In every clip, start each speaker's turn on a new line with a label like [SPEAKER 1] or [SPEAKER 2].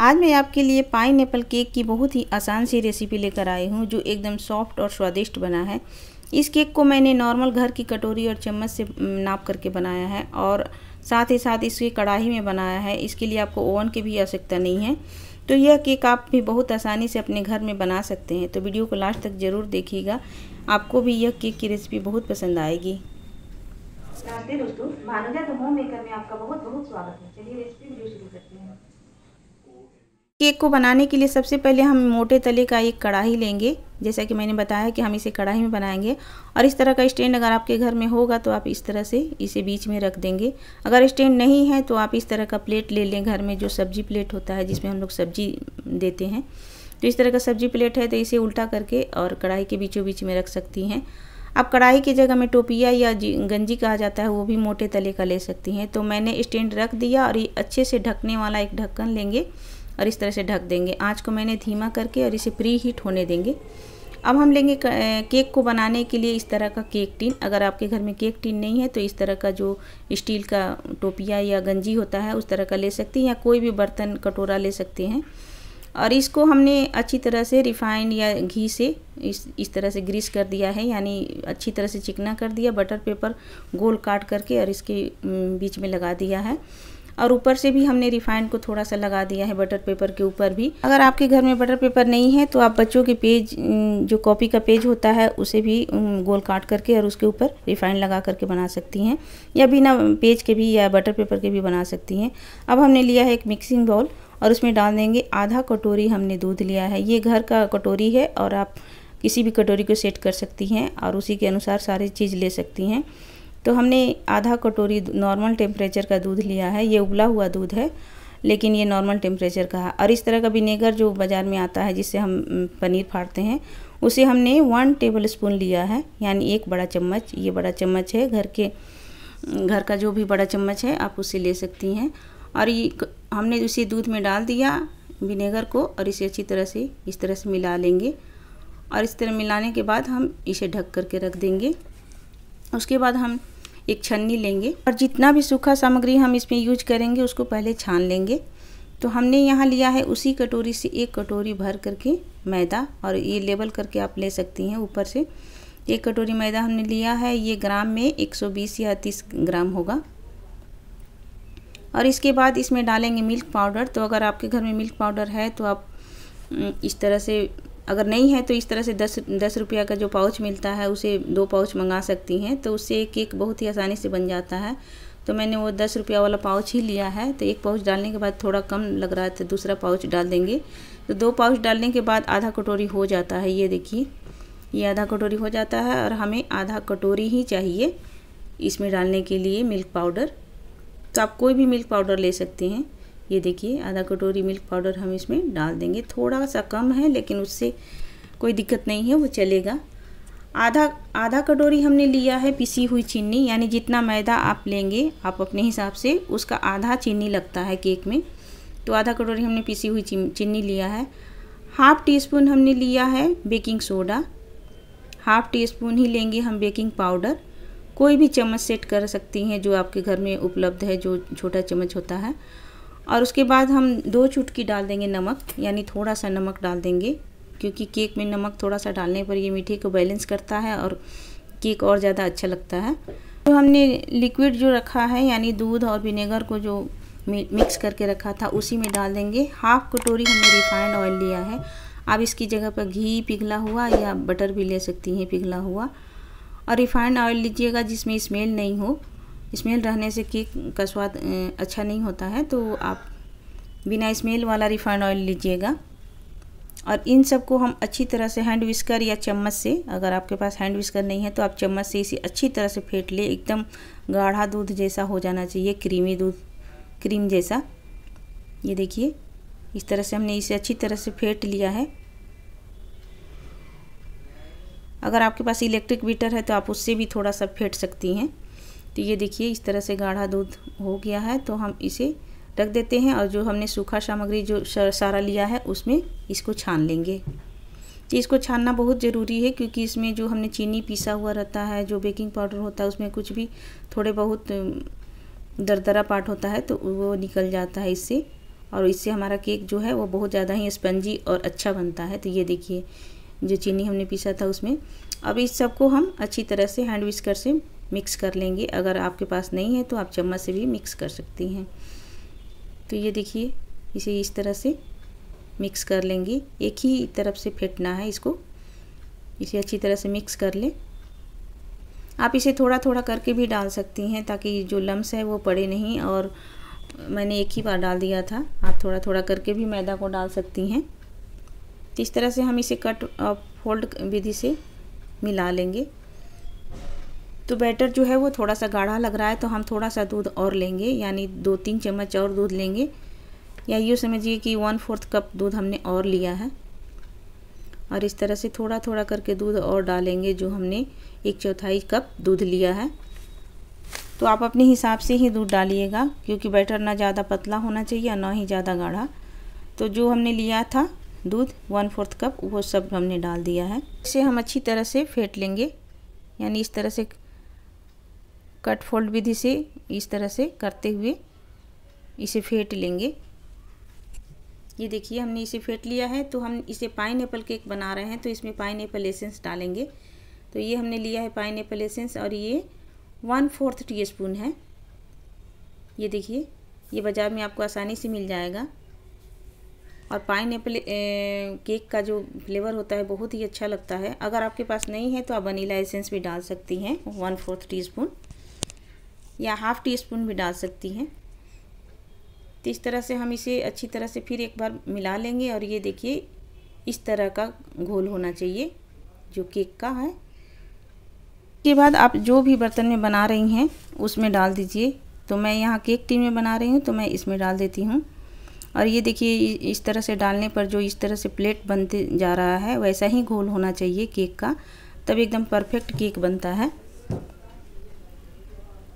[SPEAKER 1] आज मैं आपके लिए पाइन एप्पल केक की बहुत ही आसान सी रेसिपी लेकर आई हूँ जो एकदम सॉफ्ट और स्वादिष्ट बना है इस केक को मैंने नॉर्मल घर की कटोरी और चम्मच से नाप करके बनाया है और साथ ही साथ इसकी कढ़ाई में बनाया है इसके लिए आपको ओवन की भी आवश्यकता नहीं है तो यह केक आप भी बहुत आसानी से अपने घर में बना सकते हैं तो वीडियो को लास्ट तक ज़रूर देखिएगा आपको भी यह केक की रेसिपी बहुत पसंद आएगी नमस्ते दोस्तों भानुजा द होम मेकर में आपका बहुत बहुत स्वागत है चलिए रेसिपी वीडियो शुरू करते हैं केक को बनाने के लिए सबसे पहले हम मोटे तले का एक कढ़ाई लेंगे जैसा कि मैंने बताया कि हम इसे कढ़ाई में बनाएंगे और इस तरह का स्टैंड अगर आपके घर में होगा तो आप इस तरह से इसे बीच में रख देंगे अगर स्टैंड नहीं है तो आप इस तरह का प्लेट ले लें घर में जो सब्जी प्लेट होता है जिसमें हम लोग सब्जी देते हैं तो इस तरह का सब्जी प्लेट है तो इसे उल्टा करके और कढ़ाई के बीचों बीच में रख सकती हैं आप कढ़ाई की जगह में टोपिया या गंजी कहा जाता है वो भी मोटे तले का ले सकती हैं तो मैंने स्टैंड रख दिया और ये अच्छे से ढकने वाला एक ढक्कन लेंगे और इस तरह से ढक देंगे आँच को मैंने धीमा करके और इसे प्री हीट होने देंगे अब हम लेंगे केक को बनाने के लिए इस तरह का केक टिन अगर आपके घर में केक टिन नहीं है तो इस तरह का जो स्टील का टोपिया या गंजी होता है उस तरह का ले सकते हैं या कोई भी बर्तन कटोरा ले सकते हैं और इसको हमने अच्छी तरह से रिफाइंड या घी से इस इस तरह से ग्रीस कर दिया है यानी अच्छी तरह से चिकना कर दिया बटर पेपर गोल काट करके और इसके बीच में लगा दिया है और ऊपर से भी हमने रिफाइंड को थोड़ा सा लगा दिया है बटर पेपर के ऊपर भी अगर आपके घर में बटर पेपर नहीं है तो आप बच्चों के पेज जो कॉपी का पेज होता है उसे भी गोल काट करके और उसके ऊपर रिफाइंड लगा करके बना सकती हैं या बिना पेज के भी या बटर पेपर के भी बना सकती हैं अब हमने लिया है एक मिक्सिंग बाउल और उसमें डाल देंगे आधा कटोरी हमने दूध लिया है ये घर का कटोरी है और आप किसी भी कटोरी को सेट कर सकती हैं और उसी के अनुसार सारी चीज़ ले सकती हैं तो हमने आधा कटोरी नॉर्मल टेम्परेचर का दूध लिया है ये उबला हुआ दूध है लेकिन ये नॉर्मल टेम्परेचर का है और इस तरह का विनेगर जो बाज़ार में आता है जिससे हम पनीर फाड़ते हैं उसे हमने वन टेबल स्पून लिया है यानी एक बड़ा चम्मच ये बड़ा चम्मच है घर के घर का जो भी बड़ा चम्मच है आप उसे ले सकती हैं और ये हमने उसे दूध में डाल दिया विनेगर को और इसे अच्छी तरह से इस तरह से मिला लेंगे और इस तरह मिलाने के बाद हम इसे ढक करके रख देंगे उसके बाद हम एक छन्नी लेंगे और जितना भी सूखा सामग्री हम इसमें यूज करेंगे उसको पहले छान लेंगे तो हमने यहाँ लिया है उसी कटोरी से एक कटोरी भर करके मैदा और ये लेबल करके आप ले सकती हैं ऊपर से एक कटोरी मैदा हमने लिया है ये ग्राम में 120 या 30 ग्राम होगा और इसके बाद इसमें डालेंगे मिल्क पाउडर तो अगर आपके घर में मिल्क पाउडर है तो आप इस तरह से अगर नहीं है तो इस तरह से दस दस रुपया का जो पाउच मिलता है उसे दो पाउच मंगा सकती हैं तो उससे एक केक बहुत ही आसानी से बन जाता है तो मैंने वो दस रुपया वाला पाउच ही लिया है तो एक पाउच डालने के बाद थोड़ा कम लग रहा है तो दूसरा पाउच डाल देंगे तो दो पाउच डालने के बाद आधा कटोरी हो जाता है ये देखिए ये आधा कटोरी हो जाता है और हमें आधा कटोरी ही चाहिए इसमें डालने के लिए मिल्क पाउडर तो आप कोई भी मिल्क पाउडर ले सकते हैं ये देखिए आधा कटोरी मिल्क पाउडर हम इसमें डाल देंगे थोड़ा सा कम है लेकिन उससे कोई दिक्कत नहीं है वो चलेगा आधा आधा कटोरी हमने लिया है पिसी हुई चीनी यानी जितना मैदा आप लेंगे आप अपने हिसाब से उसका आधा चीनी लगता है केक में तो आधा कटोरी हमने पिसी हुई चीनी लिया है हाफ़ टी स्पून हमने लिया है baking soda half teaspoon ही लेंगे हम बेकिंग पाउडर कोई भी चम्मच सेट कर सकती हैं जो आपके घर में उपलब्ध है जो छोटा चम्मच होता है और उसके बाद हम दो चुटकी डाल देंगे नमक यानी थोड़ा सा नमक डाल देंगे क्योंकि केक में नमक थोड़ा सा डालने पर ये मीठे को बैलेंस करता है और केक और ज़्यादा अच्छा लगता है तो हमने लिक्विड जो रखा है यानी दूध और विनेगर को जो मिक्स करके रखा था उसी में डाल देंगे हाफ कटोरी हमने रिफाइंड ऑयल लिया है आप इसकी जगह पर घी पिघला हुआ या बटर भी ले सकती हैं पिघला हुआ और रिफाइंड ऑयल लीजिएगा जिसमें स्मेल नहीं हो स्मेल रहने से केक का स्वाद अच्छा नहीं होता है तो आप बिना स्मेल वाला रिफाइंड ऑयल लीजिएगा और इन सबको हम अच्छी तरह से हैंड विस्कर या चम्मच से अगर आपके पास हैंड विस्कर नहीं है तो आप चम्मच से इसे अच्छी तरह से फेंट ले एकदम गाढ़ा दूध जैसा हो जाना चाहिए क्रीमी दूध क्रीम जैसा ये देखिए इस तरह से हमने इसे अच्छी तरह से फेंट लिया है अगर आपके पास इलेक्ट्रिक बीटर है तो आप उससे भी थोड़ा सा फेंट सकती हैं तो ये देखिए इस तरह से गाढ़ा दूध हो गया है तो हम इसे रख देते हैं और जो हमने सूखा सामग्री जो सारा लिया है उसमें इसको छान लेंगे तो इसको छानना बहुत ज़रूरी है क्योंकि इसमें जो हमने चीनी पीसा हुआ रहता है जो बेकिंग पाउडर होता है उसमें कुछ भी थोड़े बहुत दरदरा पार्ट होता है तो वो निकल जाता है इससे और इससे हमारा केक जो है वो बहुत ज़्यादा ही स्पंजी और अच्छा बनता है तो ये देखिए जो चीनी हमने पीसा था उसमें अब इस सबको हम अच्छी तरह से हैंड विस्कर से मिक्स कर लेंगे अगर आपके पास नहीं है तो आप चम्मच से भी मिक्स कर सकती हैं तो ये देखिए इसे इस तरह से मिक्स कर लेंगे एक ही तरफ से फेंटना है इसको इसे अच्छी तरह से मिक्स कर लें आप इसे थोड़ा थोड़ा करके भी डाल सकती हैं ताकि जो लम्स है वो पड़े नहीं और मैंने एक ही बार डाल दिया था आप थोड़ा थोड़ा करके भी मैदा को डाल सकती हैं तो इस तरह से हम इसे कट और फोल्ड विधि से मिला लेंगे तो बैटर जो है वो थोड़ा सा गाढ़ा लग रहा है तो हम थोड़ा सा दूध और लेंगे यानी दो तीन चम्मच और दूध लेंगे या यूँ समझिए कि वन फोर्थ कप दूध हमने और लिया है और इस तरह से थोड़ा थोड़ा करके दूध और डालेंगे जो हमने एक चौथाई कप दूध लिया है तो आप अपने हिसाब से ही दूध डालिएगा क्योंकि बैटर ना ज़्यादा पतला होना चाहिए और ना ही ज़्यादा गाढ़ा तो जो हमने लिया था दूध वन फोर्थ कप वो सब हमने डाल दिया है इसे हम अच्छी तरह से फेंट लेंगे यानी इस तरह से कट फोल्ड विधि से इस तरह से करते हुए इसे फेंट लेंगे ये देखिए हमने इसे फेंट लिया है तो हम इसे पाइन एप्पल केक बना रहे हैं तो इसमें पाइन एप्पल एसेंस डालेंगे तो ये हमने लिया है पाइन एप्पल एसेंस और ये वन फोर्थ टी स्पून है ये देखिए ये बाज़ार में आपको आसानी से मिल जाएगा और पाइन एप्पल केक का जो फ्लेवर होता है बहुत ही अच्छा लगता है अगर आपके पास नहीं है तो आप वनीला एसेंस भी डाल सकती हैं वन फोर्थ टी स्पून या हाफ़ टी स्पून भी डाल सकती हैं तो इस तरह से हम इसे अच्छी तरह से फिर एक बार मिला लेंगे और ये देखिए इस तरह का घोल होना चाहिए जो केक का है के बाद आप जो भी बर्तन में बना रही हैं उसमें डाल दीजिए तो मैं यहाँ केक टी में बना रही हूँ तो मैं इसमें डाल देती हूँ और ये देखिए इस तरह से डालने पर जो इस तरह से प्लेट बनते जा रहा है वैसा ही घोल होना चाहिए केक का तब एकदम परफेक्ट केक बनता है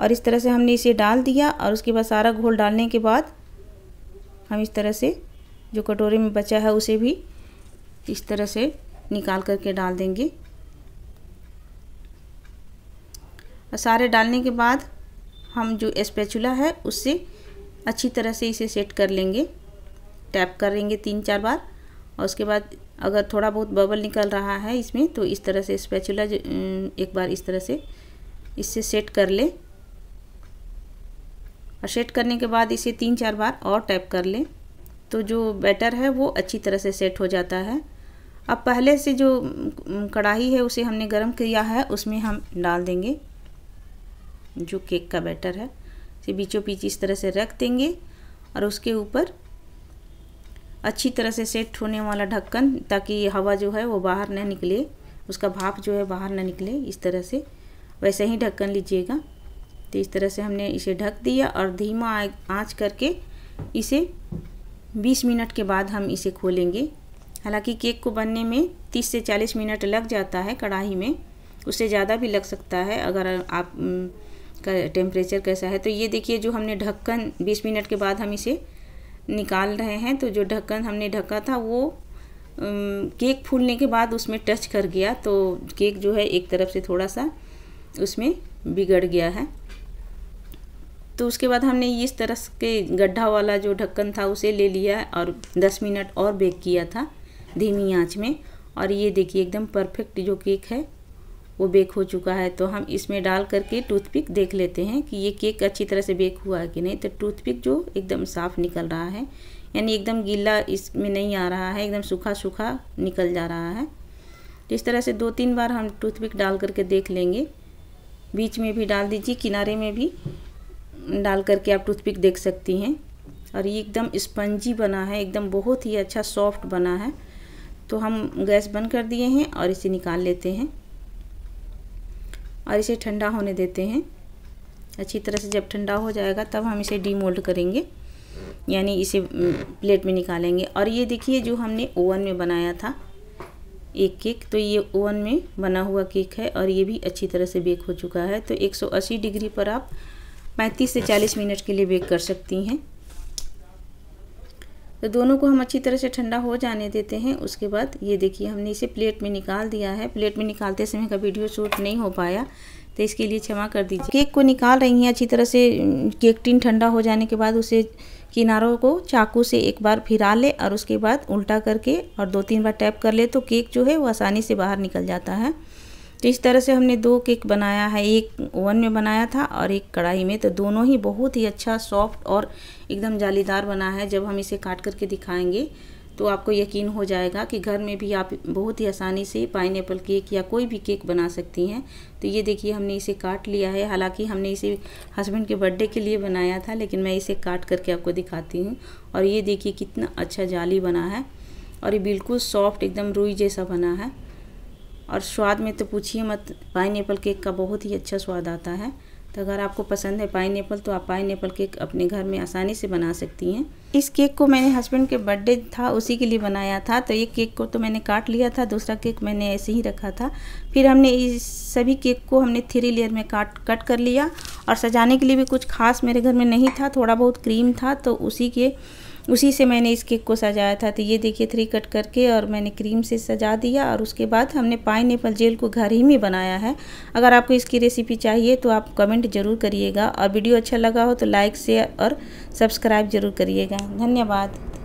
[SPEAKER 1] और इस तरह से हमने इसे डाल दिया और उसके बाद सारा घोल डालने के बाद हम इस तरह से जो कटोरे में बचा है उसे भी इस तरह से निकाल करके डाल देंगे और सारे डालने के बाद हम जो स्पैचुला है उससे अच्छी तरह से इसे सेट कर लेंगे टैप करेंगे तीन चार बार और उसके बाद अगर थोड़ा बहुत बबल निकल रहा है इसमें तो इस तरह से स्पैचुला एक बार इस तरह से इससे सेट कर ले और सेट करने के बाद इसे तीन चार बार और टैप कर लें तो जो बैटर है वो अच्छी तरह से सेट हो जाता है अब पहले से जो कढ़ाई है उसे हमने गर्म किया है उसमें हम डाल देंगे जो केक का बैटर है इसे बीचों बीच इस तरह से रख देंगे और उसके ऊपर अच्छी तरह से सेट होने वाला ढक्कन ताकि हवा जो है वो बाहर ना निकले उसका भाप जो है बाहर ना निकले इस तरह से वैसे ही ढक्कन लीजिएगा तो इस तरह से हमने इसे ढक दिया और धीमा आँच करके इसे 20 मिनट के बाद हम इसे खोलेंगे हालांकि केक को बनने में 30 से 40 मिनट लग जाता है कढ़ाई में उससे ज़्यादा भी लग सकता है अगर आप का टेम्परेचर कैसा है तो ये देखिए जो हमने ढक्कन 20 मिनट के बाद हम इसे निकाल रहे हैं तो जो ढक्कन हमने ढका था वो केक फूलने के बाद उसमें टच कर गया तो केक जो है एक तरफ से थोड़ा सा उसमें बिगड़ गया है तो उसके बाद हमने इस तरह के गड्ढा वाला जो ढक्कन था उसे ले लिया और 10 मिनट और बेक किया था धीमी आंच में और ये देखिए एकदम परफेक्ट जो केक है वो बेक हो चुका है तो हम इसमें डाल करके टूथपिक देख लेते हैं कि ये केक अच्छी तरह से बेक हुआ है कि नहीं तो टूथपिक जो एकदम साफ़ निकल रहा है यानी एकदम गीला इसमें नहीं आ रहा है एकदम सूखा सूखा निकल जा रहा है तो इस तरह से दो तीन बार हम टूथपिक डाल करके देख लेंगे बीच में भी डाल दीजिए किनारे में भी डाल करके आप टूथपिक देख सकती हैं और ये एकदम स्पंजी बना है एकदम बहुत ही अच्छा सॉफ्ट बना है तो हम गैस बंद कर दिए हैं और इसे निकाल लेते हैं और इसे ठंडा होने देते हैं अच्छी तरह से जब ठंडा हो जाएगा तब हम इसे डीमोल्ड करेंगे यानी इसे प्लेट में निकालेंगे और ये देखिए जो हमने ओवन में बनाया था एक केक तो ये ओवन में बना हुआ केक है और ये भी अच्छी तरह से बेक हो चुका है तो 180 डिग्री पर आप पैंतीस से चालीस मिनट के लिए बेक कर सकती हैं तो दोनों को हम अच्छी तरह से ठंडा हो जाने देते हैं उसके बाद ये देखिए हमने इसे प्लेट में निकाल दिया है प्लेट में निकालते समय का वीडियो शूट नहीं हो पाया तो इसके लिए क्षमा कर दीजिए केक को निकाल रही हैं अच्छी तरह से केक टिन ठंडा हो जाने के बाद उसे किनारों को चाकू से एक बार फिरा ले और उसके बाद उल्टा करके और दो तीन बार टैप कर ले तो केक जो है वो आसानी से बाहर निकल जाता है तो इस तरह से हमने दो केक बनाया है एक ओवन में बनाया था और एक कढ़ाई में तो दोनों ही बहुत ही अच्छा सॉफ्ट और एकदम जालीदार बना है जब हम इसे काट करके दिखाएंगे तो आपको यकीन हो जाएगा कि घर में भी आप बहुत ही आसानी से पाइन केक या कोई भी केक बना सकती हैं तो ये देखिए हमने इसे काट लिया है हालांकि हमने इसे हस्बैंड के बर्थडे के लिए बनाया था लेकिन मैं इसे काट करके आपको दिखाती हूँ और ये देखिए कितना अच्छा जाली बना है और ये बिल्कुल सॉफ्ट एकदम रुई जैसा बना है और स्वाद में तो पूछिए मत पाइन केक का बहुत ही अच्छा स्वाद आता है तो अगर आपको पसंद है पाइन तो आप पाइन केक अपने घर में आसानी से बना सकती हैं इस केक को मैंने हस्बैंड के बर्थडे था उसी के लिए बनाया था तो ये केक को तो मैंने काट लिया था दूसरा केक मैंने ऐसे ही रखा था फिर हमने इस सभी केक को हमने थ्री लेयर में काट कट कर लिया और सजाने के लिए भी कुछ खास मेरे घर में नहीं था थोड़ा बहुत क्रीम था तो उसी के उसी से मैंने इस केक को सजाया था तो ये देखिए थ्री कट करके और मैंने क्रीम से सजा दिया और उसके बाद हमने पाइन एपल जेल को घर ही में बनाया है अगर आपको इसकी रेसिपी चाहिए तो आप कमेंट ज़रूर करिएगा और वीडियो अच्छा लगा हो तो लाइक शेयर और सब्सक्राइब ज़रूर करिएगा धन्यवाद